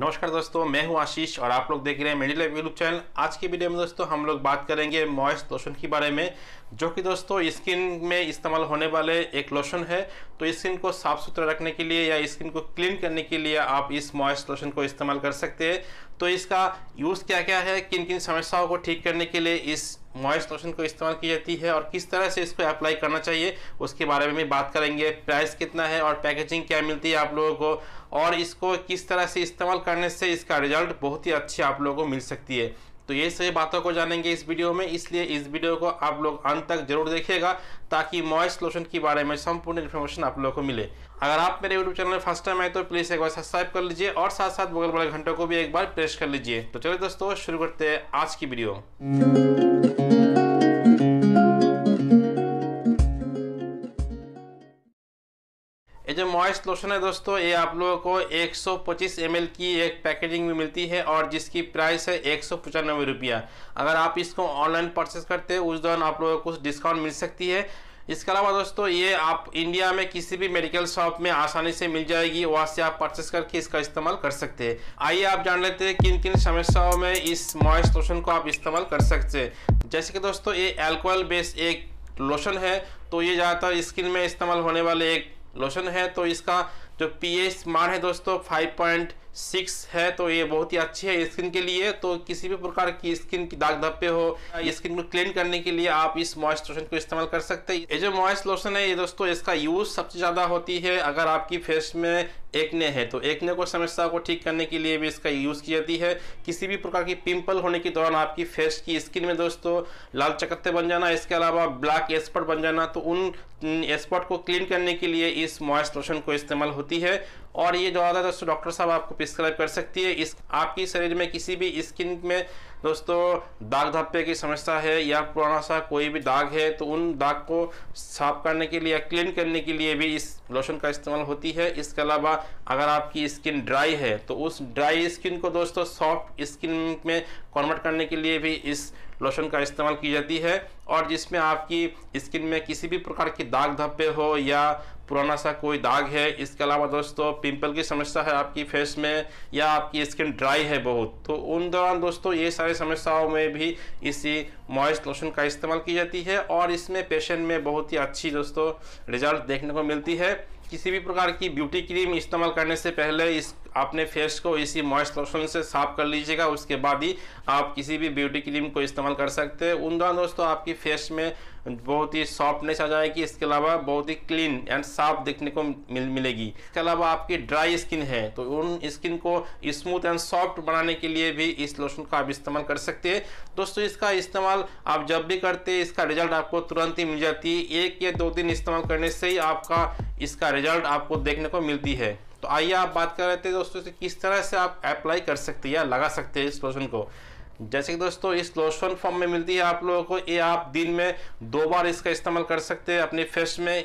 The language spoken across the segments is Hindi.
नमस्कार दोस्तों मैं हूं आशीष और आप लोग देख रहे हैं मेडी लाइफ यूट्यूब चैनल आज की वीडियो में दोस्तों हम लोग बात करेंगे मॉइस लोशन के बारे में जो कि दोस्तों स्किन में इस्तेमाल होने वाले एक लोशन है तो स्किन को साफ़ सुथरा रखने के लिए या स्किन को क्लीन करने के लिए आप इस मॉइस लोशन को इस्तेमाल कर सकते हैं तो इसका यूज़ क्या क्या है किन किन समस्याओं को ठीक करने के लिए इस मॉइस्ट लोशन को इस्तेमाल की जाती है और किस तरह से इसको अप्लाई करना चाहिए उसके बारे में भी बात करेंगे प्राइस कितना है और पैकेजिंग क्या मिलती है आप लोगों को और इसको किस तरह से इस्तेमाल करने से इसका रिजल्ट बहुत ही अच्छी आप लोगों को मिल सकती है तो ये सभी बातों को जानेंगे इस वीडियो में इसलिए इस वीडियो को आप लोग अंत तक जरूर देखिएगा ताकि मॉइस्ट लोशन के बारे में संपूर्ण इन्फॉर्मेशन आप लोगों को मिले अगर आप मेरे यूट्यूब चैनल में फर्स्ट टाइम आए तो प्लीज़ एक बार सब्सक्राइब कर लीजिए और साथ साथ बगल वाले घंटों को भी एक बार प्रेस कर लीजिए तो चलिए दोस्तों शुरू करते हैं आज की वीडियो जो मॉइस्ट लोशन है दोस्तों ये आप लोगों को 125 एल की एक पैकेजिंग में मिलती है और जिसकी प्राइस है एक सौ रुपया अगर आप इसको ऑनलाइन परचेस करते हैं उस दौरान आप लोगों को कुछ डिस्काउंट मिल सकती है इसके अलावा दोस्तों ये आप इंडिया में किसी भी मेडिकल शॉप में आसानी से मिल जाएगी वहाँ से आप परचेस करके इसका इस्तेमाल कर सकते हैं आइए आप जान लेते हैं किन किन समस्याओं में इस मॉइस्ट लोशन को आप इस्तेमाल कर सकते हैं जैसे कि दोस्तों ये एल्कोहल बेस्ड एक लोशन है तो ये ज़्यादातर स्किन में इस्तेमाल होने वाले एक लोशन है तो इसका जो पी एच मान है दोस्तों 5.6 है तो ये बहुत ही अच्छी है स्किन के लिए तो किसी भी प्रकार की स्किन की दाग धब्बे हो स्किन को क्लीन करने के लिए आप इस मॉइस्ट लोशन को इस्तेमाल कर सकते हैं ये जो मॉइस्ट लोशन है ये दोस्तों इसका यूज़ सबसे ज़्यादा होती है अगर आपकी फेस में एक्ने है तो एक्ने को समस्या को ठीक करने के लिए भी इसका यूज़ की जाती है किसी भी प्रकार की पिंपल होने के दौरान आपकी फेस की स्किन में दोस्तों लाल चकत्ते बन जाना इसके अलावा ब्लैक स्पॉट बन जाना तो उन स्पॉट को क्लीन करने के लिए इस मॉइस्ट लोशन को इस्तेमाल होती है और ये जो आता है दोस्तों डॉक्टर साहब आपको प्रिस्क्राइब कर सकती है इस आपकी शरीर में किसी भी स्किन में दोस्तों दाग धब्बे की समस्या है या पुराना सा कोई भी दाग है तो उन दाग को साफ करने के लिए या क्लीन करने के लिए भी इस लोशन का इस्तेमाल होती है इसके अलावा अगर आपकी स्किन ड्राई है तो उस ड्राई स्किन को दोस्तों सॉफ्ट स्किन में कन्वर्ट करने के लिए भी इस लोशन का इस्तेमाल की जाती है और जिसमें आपकी स्किन में किसी भी प्रकार की दाग धब्बे हो या पुराना सा कोई दाग है इसके अलावा दोस्तों पिंपल की समस्या है आपकी फेस में या आपकी स्किन ड्राई है बहुत तो उन दौरान दोस्तों ये सारी समस्याओं में भी इसी मॉइस्ट लोशन का इस्तेमाल की जाती है और इसमें पेशेंट में बहुत ही अच्छी दोस्तों रिजल्ट देखने को मिलती है किसी भी प्रकार की ब्यूटी क्रीम इस्तेमाल करने से पहले इस अपने फेस को इसी मॉइस्ट लोशन से साफ कर लीजिएगा उसके बाद ही आप किसी भी ब्यूटी क्रीम को इस्तेमाल कर सकते हैं उन दौरान दोस्तों आपकी फेस में बहुत ही सॉफ्टनेस आ जाएगी इसके अलावा बहुत ही क्लीन एंड साफ देखने को मिल मिलेगी इसके अलावा आपकी ड्राई स्किन है तो उन स्किन को स्मूथ एंड सॉफ्ट बनाने के लिए भी इस लोशन का आप इस्तेमाल कर सकते हैं दोस्तों इसका इस्तेमाल आप जब भी करते हैं इसका रिजल्ट आपको तुरंत ही मिल जाती है एक या दो दिन इस्तेमाल करने से ही आपका इसका रिजल्ट आपको देखने को मिलती है तो आइए आप बात कर रहे थे दोस्तों से किस तरह से आप अप्लाई कर सकते हैं या लगा सकते हैं इस लोशन को जैसे कि दोस्तों इस लोशन फॉर्म में मिलती है आप लोगों को ये आप दिन में दो बार इसका इस्तेमाल कर सकते हैं अपने फेस में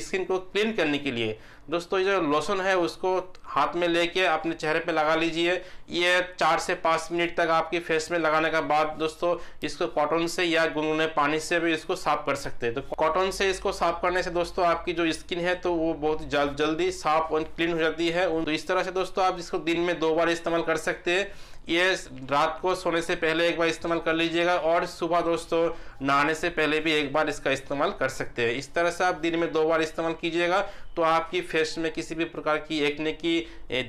स्किन को क्लीन करने के लिए दोस्तों ये जो लोशन है उसको हाथ में लेके अपने चेहरे पे लगा लीजिए ये चार से पाँच मिनट तक आपके फेस में लगाने के बाद दोस्तों इसको कॉटन से या गुनगुने पानी से भी इसको साफ कर सकते हैं तो कॉटन से इसको साफ करने से दोस्तों आपकी जो स्किन है तो वो बहुत जल, जल्दी साफ और क्लीन हो जाती है तो इस तरह से दोस्तों आप इसको दिन में दो बार इस्तेमाल कर सकते हैं ये रात को सोने से पहले एक बार इस्तेमाल कर लीजिएगा और सुबह दोस्तों नहाने से पहले भी एक बार इसका इस्तेमाल कर सकते हैं इस तरह से आप दिन में दो बार इस्तेमाल कीजिएगा तो आपकी फेस में किसी भी प्रकार की एकने की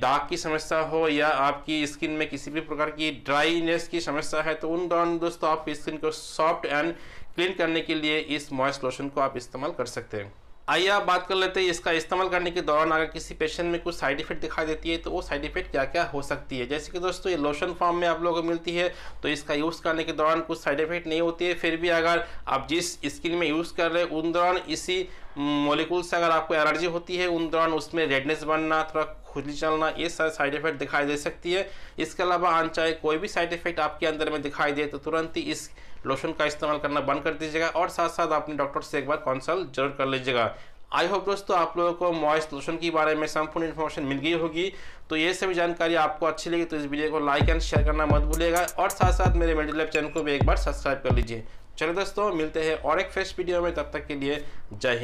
दाग की समस्या हो या आपकी स्किन में किसी भी प्रकार की ड्राईनेस की समस्या है तो उन दौरान दोस्तों आप स्किन को सॉफ्ट एंड क्लीन करने के लिए इस मॉइस्ट लोशन को आप इस्तेमाल कर सकते हैं आइए आप बात कर लेते हैं इसका इस्तेमाल करने के दौरान अगर किसी पेशेंट में कुछ साइड इफेक्ट दिखाई देती है तो वो साइड इफेक्ट क्या क्या हो सकती है जैसे कि दोस्तों ये लोशन फॉर्म में आप लोगों को मिलती है तो इसका यूज़ करने के दौरान कुछ साइड इफेक्ट नहीं होती है फिर भी अगर आप जिस स्किन में यूज़ कर रहे हैं उन दौरान इसी मोलिकूल से अगर आपको एलर्जी होती है उन दौरान उसमें रेडनेस बनना थोड़ा खुजली चलना ये सारे साइड इफेक्ट दिखाई दे सकती है इसके अलावा अनचाहे कोई भी साइड इफेक्ट आपके अंदर में दिखाई दे तो तुरंत ही इस लोशन का इस्तेमाल करना बंद कर दीजिएगा और साथ साथ अपने डॉक्टर से एक बार कंसल्ट जरूर कर लीजिएगा आई होप दोस्तों आप लोगों को मॉइस्ट लोशन के बारे में संपूर्ण इन्फॉर्मेशन मिल गई होगी तो ये सभी जानकारी आपको अच्छी लगी तो इस वीडियो को लाइक एंड शेयर करना मत भूलिएगा और साथ साथ मेरे मेडिकल चैनल को भी एक बार सब्सक्राइब कर लीजिए चलिए दोस्तों मिलते हैं और एक फ्रेश वीडियो में तब तक के लिए जय हिंद